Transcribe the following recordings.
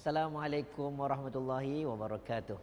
Assalamualaikum warahmatullahi wabarakatuh.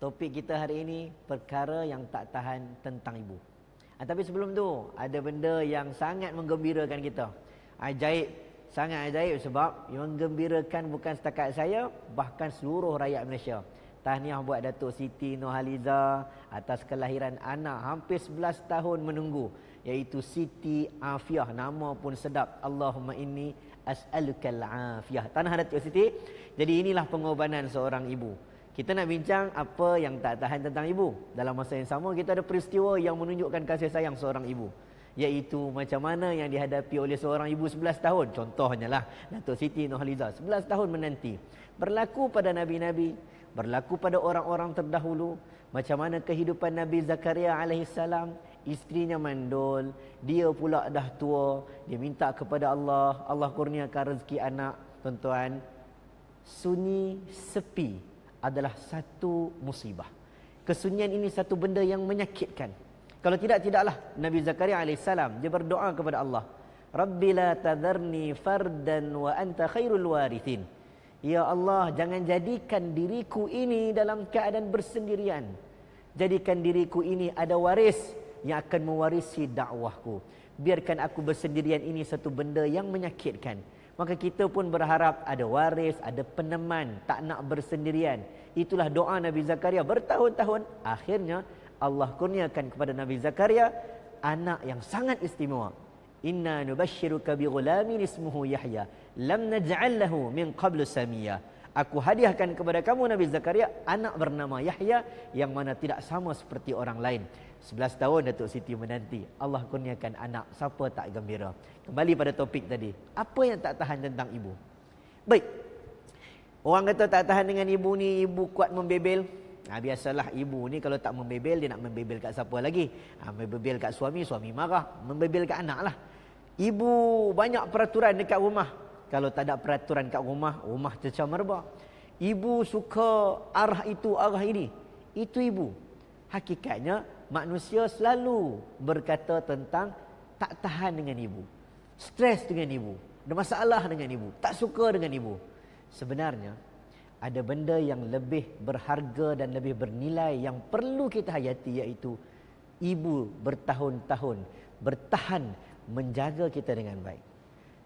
Topik kita hari ini perkara yang tak tahan tentang ibu. Ah, tapi sebelum tu ada benda yang sangat menggembirakan kita. Ajaib, sangat ajaib sebab yang menggembirakan bukan setakat saya, bahkan seluruh rakyat Malaysia. Tahniah buat Datuk Siti Nohaliza atas kelahiran anak hampir 11 tahun menunggu iaitu Siti Afiah nama pun sedap Allahumma inni as'alukal afiyah. Tanah adat Cik Siti. Jadi inilah pengorbanan seorang ibu. Kita nak bincang apa yang tak tahan tentang ibu. Dalam masa yang sama kita ada peristiwa yang menunjukkan kasih sayang seorang ibu. Iaitu macam mana yang dihadapi oleh seorang ibu 11 tahun. Contohnya lah Datuk Siti Nohaliza 11 tahun menanti. Berlaku pada Nabi-Nabi. Berlaku pada orang-orang terdahulu. Macam mana kehidupan Nabi Zakaria alaihissalam. Isterinya mandul, dia pula dah tua, dia minta kepada Allah, Allah kurniakan rezeki anak. Tuan-tuan, sunyi sepi adalah satu musibah. Kesunyian ini satu benda yang menyakitkan. Kalau tidak tidaklah Nabi Zakaria alaihi salam dia berdoa kepada Allah. Rabbila tazarni fardan wa anta khairul warithin. Ya Allah, jangan jadikan diriku ini dalam keadaan bersendirian. Jadikan diriku ini ada waris yang akan mewarisi dakwahku. Biarkan aku bersendirian ini satu benda yang menyakitkan. Maka kita pun berharap ada waris, ada peneman, tak nak bersendirian. Itulah doa Nabi Zakaria bertahun-tahun. Akhirnya Allah kurniakan kepada Nabi Zakaria anak yang sangat istimewa. Inna nubashiruka bi ghulamin ismuhu Yahya. Lam naj'al lahu min qablu samia. Aku hadiahkan kepada kamu Nabi Zakaria anak bernama Yahya yang mana tidak sama seperti orang lain. 11 tahun Datuk Siti menanti. Allah kurniakan anak. Siapa tak gembira? Kembali pada topik tadi. Apa yang tak tahan tentang ibu? Baik. Orang kata tak tahan dengan ibu ni, ibu kuat membebel. Ha, biasalah ibu ni kalau tak membebel, dia nak membebel kat siapa lagi? Ha, membebel kat suami, suami marah. Membebel kat anak lah. Ibu banyak peraturan dekat rumah. Kalau tak ada peraturan kat rumah, rumah tercah merbah. Ibu suka arah itu, arah ini. Itu ibu. Hakikatnya, Manusia selalu berkata tentang tak tahan dengan ibu. Stres dengan ibu. Ada masalah dengan ibu. Tak suka dengan ibu. Sebenarnya, ada benda yang lebih berharga dan lebih bernilai yang perlu kita hayati iaitu ibu bertahun-tahun bertahan menjaga kita dengan baik.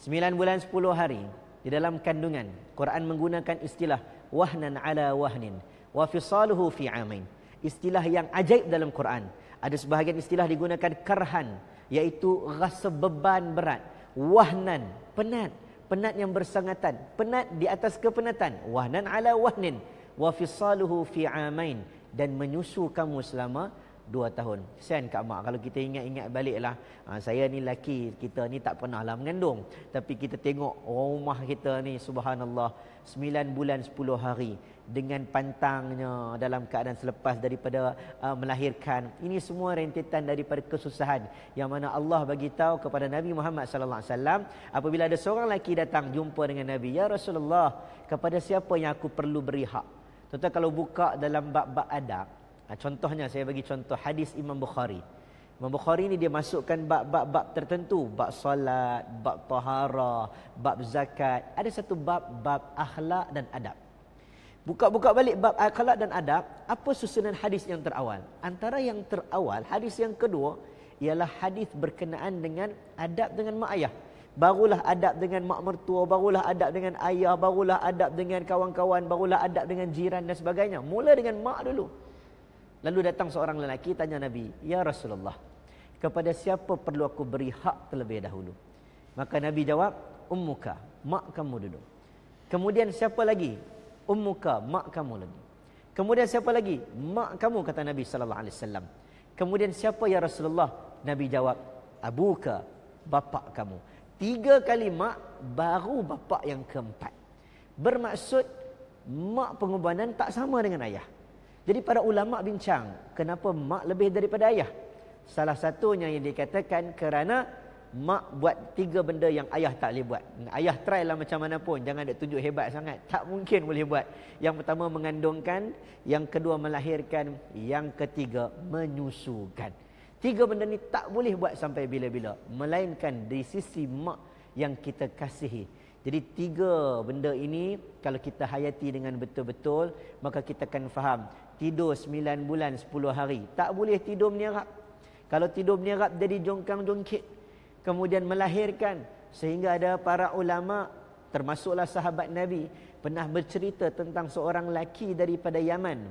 Sembilan bulan sepuluh hari di dalam kandungan, Quran menggunakan istilah wahnan ala wahnin wa fisaluhu fi amin istilah yang ajaib dalam Quran. Ada sebahagian istilah digunakan karhan iaitu rasa beban berat, wahnan, penat, penat yang bersangatan, penat di atas kepenatan, wahnan ala wahnin wa fi amain dan menyusu kamu selama Dua tahun. sen kat mak. Kalau kita ingat-ingat baliklah. Ha, saya ni lelaki. Kita ni tak pernah lah mengandung. Tapi kita tengok rumah kita ni. Subhanallah. Sembilan bulan sepuluh hari. Dengan pantangnya. Dalam keadaan selepas daripada uh, melahirkan. Ini semua rentetan daripada kesusahan. Yang mana Allah bagi tahu kepada Nabi Muhammad SAW. Apabila ada seorang lelaki datang jumpa dengan Nabi. Ya Rasulullah. Kepada siapa yang aku perlu beri hak? Tentang kalau buka dalam bab-bab adab. Ha, contohnya saya bagi contoh hadis Imam Bukhari. Imam Bukhari ni dia masukkan bab-bab tertentu, bab solat, bab tahara, bab zakat. Ada satu bab bab akhlak dan adab. Buka-buka balik bab akhlak dan adab, apa susunan hadis yang terawal? Antara yang terawal, hadis yang kedua ialah hadis berkenaan dengan adab dengan mak ayah. Barulah adab dengan mak mertua, barulah adab dengan ayah, barulah adab dengan kawan-kawan, barulah adab dengan jiran dan sebagainya. Mula dengan mak dulu. Lalu datang seorang lelaki tanya Nabi, "Ya Rasulullah, kepada siapa perlu aku beri hak terlebih dahulu?" Maka Nabi jawab, "Ummuka, mak kamu dulu." Kemudian siapa lagi? "Ummuka, mak kamu lagi." Kemudian siapa lagi? "Mak kamu," kata Nabi sallallahu alaihi wasallam. Kemudian siapa ya Rasulullah? Nabi jawab, "Abuka, bapa kamu." Tiga kali mak baru bapa yang keempat. Bermaksud mak pengorbanan tak sama dengan ayah. Jadi para ulama bincang kenapa mak lebih daripada ayah. Salah satunya yang dikatakan kerana mak buat tiga benda yang ayah tak boleh buat. Ayah try lah macam mana pun jangan nak tunjuk hebat sangat. Tak mungkin boleh buat. Yang pertama mengandungkan, yang kedua melahirkan, yang ketiga menyusukan. Tiga benda ni tak boleh buat sampai bila-bila. Melainkan di sisi mak yang kita kasihi. Jadi tiga benda ini kalau kita hayati dengan betul-betul maka kita akan faham. Tidur sembilan bulan sepuluh hari. Tak boleh tidur meniarap. Kalau tidur meniarap jadi jongkang-jongkit. Kemudian melahirkan sehingga ada para ulama termasuklah sahabat Nabi pernah bercerita tentang seorang laki daripada Yaman.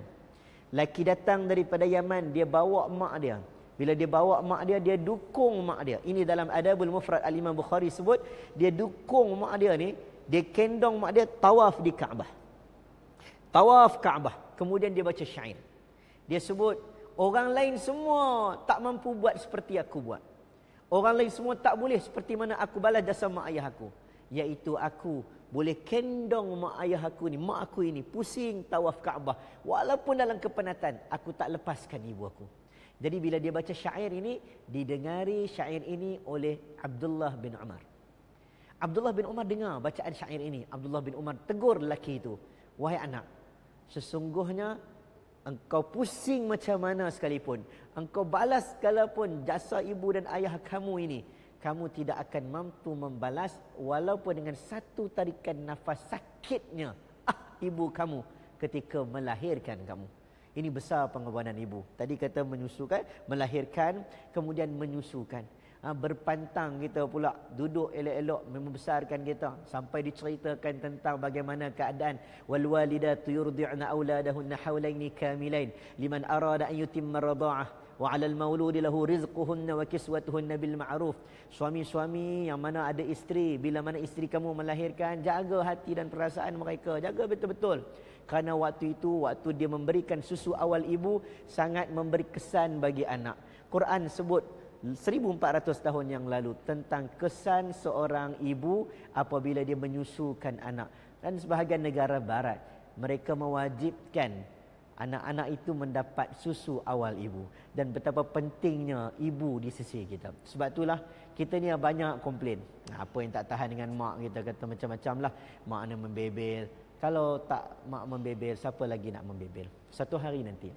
laki datang daripada Yaman, dia bawa mak dia. Bila dia bawa mak dia, dia dukung mak dia. Ini dalam Adabul Mufrad Al-Imam Bukhari sebut, dia dukung mak dia ni, dia kendong mak dia tawaf di Kaabah. Tawaf Kaabah. Kemudian dia baca syair. Dia sebut, orang lain semua tak mampu buat seperti aku buat. Orang lain semua tak boleh seperti mana aku balas jasa mak ayah aku. Iaitu aku boleh kendong mak ayah aku ni, mak aku ini pusing tawaf Kaabah. Walaupun dalam kepenatan, aku tak lepaskan ibu aku. Jadi bila dia baca syair ini, didengari syair ini oleh Abdullah bin Umar. Abdullah bin Umar dengar bacaan syair ini. Abdullah bin Umar tegur lelaki itu. Wahai anak, sesungguhnya engkau pusing macam mana sekalipun. Engkau balas sekalipun jasa ibu dan ayah kamu ini. Kamu tidak akan mampu membalas walaupun dengan satu tarikan nafas sakitnya. Ah, ibu kamu ketika melahirkan kamu. Ini besar pengorbanan ibu. Tadi kata menyusukan, melahirkan, kemudian menyusukan. Ha, berpantang kita pula duduk elok-elok membesarkan kita sampai diceritakan tentang bagaimana keadaan wal walidatu yurdi'na auladahunna hawlaini kamilain liman arada an yutimma rida'ah wa 'ala al mauludi lahu rizquhunna wa kiswatuhunna bil ma'ruf suami-suami yang mana ada isteri bila mana isteri kamu melahirkan jaga hati dan perasaan mereka jaga betul-betul kerana waktu itu, waktu dia memberikan susu awal ibu, sangat memberi kesan bagi anak. Quran sebut 1400 tahun yang lalu tentang kesan seorang ibu apabila dia menyusukan anak. Dan sebahagian negara barat, mereka mewajibkan anak-anak itu mendapat susu awal ibu dan betapa pentingnya ibu di sisi kita. Sebab itulah kita ni banyak komplain. Apa yang tak tahan dengan mak kita kata macam-macam lah. Mak ni membebel, kalau tak mak membebel siapa lagi nak membebel satu hari nanti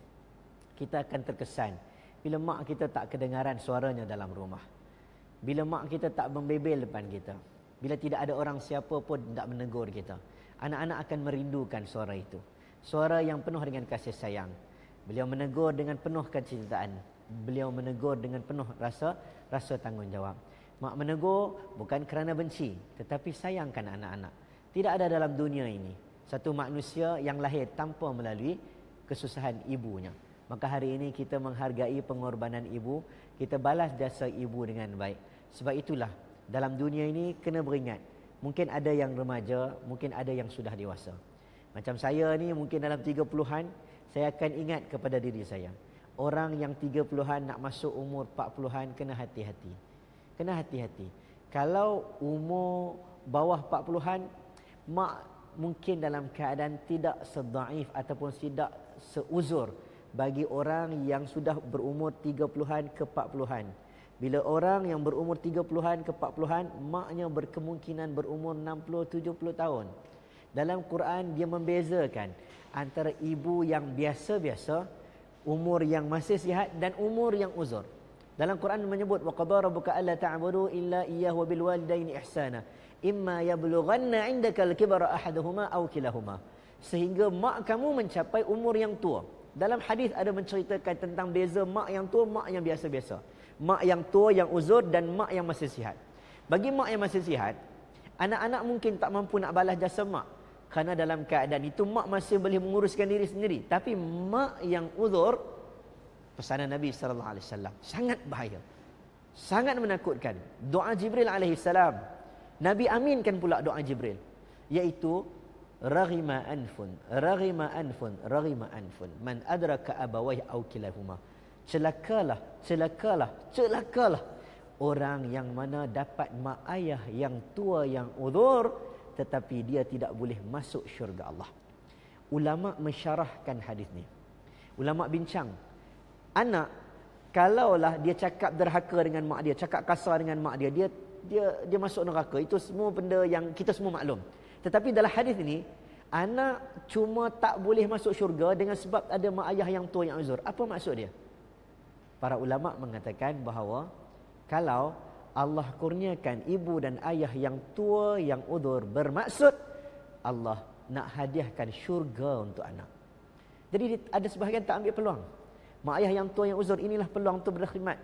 kita akan terkesan bila mak kita tak kedengaran suaranya dalam rumah bila mak kita tak membebel depan kita bila tidak ada orang siapa pun tak menegur kita anak-anak akan merindukan suara itu suara yang penuh dengan kasih sayang beliau menegur dengan penuh kecintaan beliau menegur dengan penuh rasa rasa tanggungjawab mak menegur bukan kerana benci tetapi sayangkan anak-anak tidak ada dalam dunia ini satu manusia yang lahir tanpa melalui kesusahan ibunya. Maka hari ini kita menghargai pengorbanan ibu, kita balas jasa ibu dengan baik. Sebab itulah dalam dunia ini kena beringat, mungkin ada yang remaja, mungkin ada yang sudah dewasa. Macam saya ni mungkin dalam tiga puluhan saya akan ingat kepada diri saya. Orang yang tiga puluhan nak masuk umur 40 puluhan kena hati-hati. Kena hati-hati. Kalau umur bawah 40 puluhan, mak mungkin dalam keadaan tidak sedaif ataupun tidak seuzur bagi orang yang sudah berumur 30-an ke 40-an. Bila orang yang berumur 30-an ke 40-an, maknya berkemungkinan berumur 60-70 tahun. Dalam Quran, dia membezakan antara ibu yang biasa-biasa, umur yang masih sihat dan umur yang uzur. Dalam Quran menyebut, وَقَبَى رَبُكَ أَلَّا تَعْبُدُوا إِلَّا إِيَّهُ وَبِالْوَالِدَيْنِ إِحْسَانًا imma yablughanna indaka al-kibar ahaduhuma aw kilahuma sehingga mak kamu mencapai umur yang tua dalam hadis ada menceritakan tentang beza mak yang tua mak yang biasa-biasa mak yang tua yang uzur dan mak yang masih sihat bagi mak yang masih sihat anak-anak mungkin tak mampu nak balas jasa mak kerana dalam keadaan itu mak masih boleh menguruskan diri sendiri tapi mak yang uzur pesanan Nabi sallallahu alaihi wasallam sangat bahaya sangat menakutkan doa Jibril alaihi salam Nabi aminkan pula doa Jibril iaitu raghima anfun raghima anfun raghima anfun man adraka abawayh aw kilahuma celakalah celakalah celakalah orang yang mana dapat mak ayah yang tua yang uzur tetapi dia tidak boleh masuk syurga Allah ulama mensyarahkan hadis ni ulama bincang anak kalaulah dia cakap derhaka dengan mak dia cakap kasar dengan mak dia dia dia dia masuk neraka. Itu semua benda yang kita semua maklum. Tetapi dalam hadis ini, anak cuma tak boleh masuk syurga dengan sebab ada mak ayah yang tua yang uzur. Apa maksud dia? Para ulama mengatakan bahawa kalau Allah kurniakan ibu dan ayah yang tua yang uzur bermaksud Allah nak hadiahkan syurga untuk anak. Jadi ada sebahagian tak ambil peluang. Mak ayah yang tua yang uzur inilah peluang untuk berkhidmat.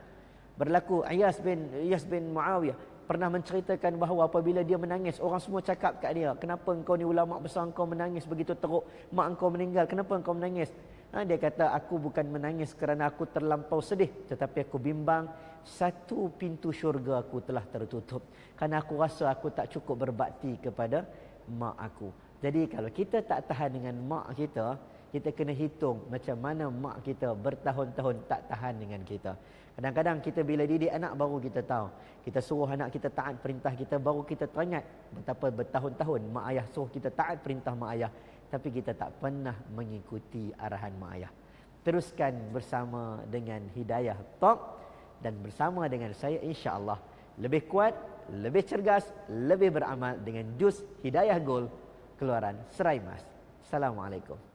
Berlaku Ayas bin Yas bin Muawiyah pernah menceritakan bahawa apabila dia menangis orang semua cakap kat dia kenapa engkau ni ulama besar engkau menangis begitu teruk mak engkau meninggal kenapa engkau menangis ha, dia kata aku bukan menangis kerana aku terlampau sedih tetapi aku bimbang satu pintu syurga aku telah tertutup kerana aku rasa aku tak cukup berbakti kepada mak aku jadi kalau kita tak tahan dengan mak kita kita kena hitung macam mana mak kita bertahun-tahun tak tahan dengan kita. Kadang-kadang kita bila didik anak baru kita tahu. Kita suruh anak kita taat perintah kita baru kita teringat betapa bertahun-tahun mak ayah suruh kita taat perintah mak ayah tapi kita tak pernah mengikuti arahan mak ayah. Teruskan bersama dengan Hidayah Talk dan bersama dengan saya insya-Allah lebih kuat, lebih cergas, lebih beramal dengan jus Hidayah Gold keluaran Serai Mas. Assalamualaikum.